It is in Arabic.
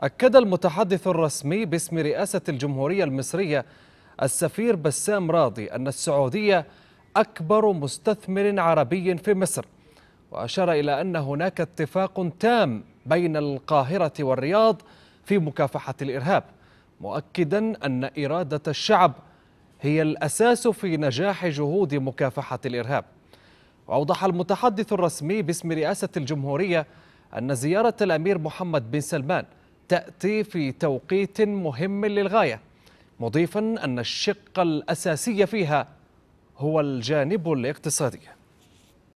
أكد المتحدث الرسمي باسم رئاسة الجمهورية المصرية السفير بسام راضي أن السعودية أكبر مستثمر عربي في مصر وأشار إلى أن هناك اتفاق تام بين القاهرة والرياض في مكافحة الإرهاب مؤكدا أن إرادة الشعب هي الأساس في نجاح جهود مكافحة الإرهاب وأوضح المتحدث الرسمي باسم رئاسة الجمهورية أن زيارة الأمير محمد بن سلمان تأتي في توقيت مهم للغاية مضيفا أن الشق الأساسي فيها هو الجانب الاقتصادي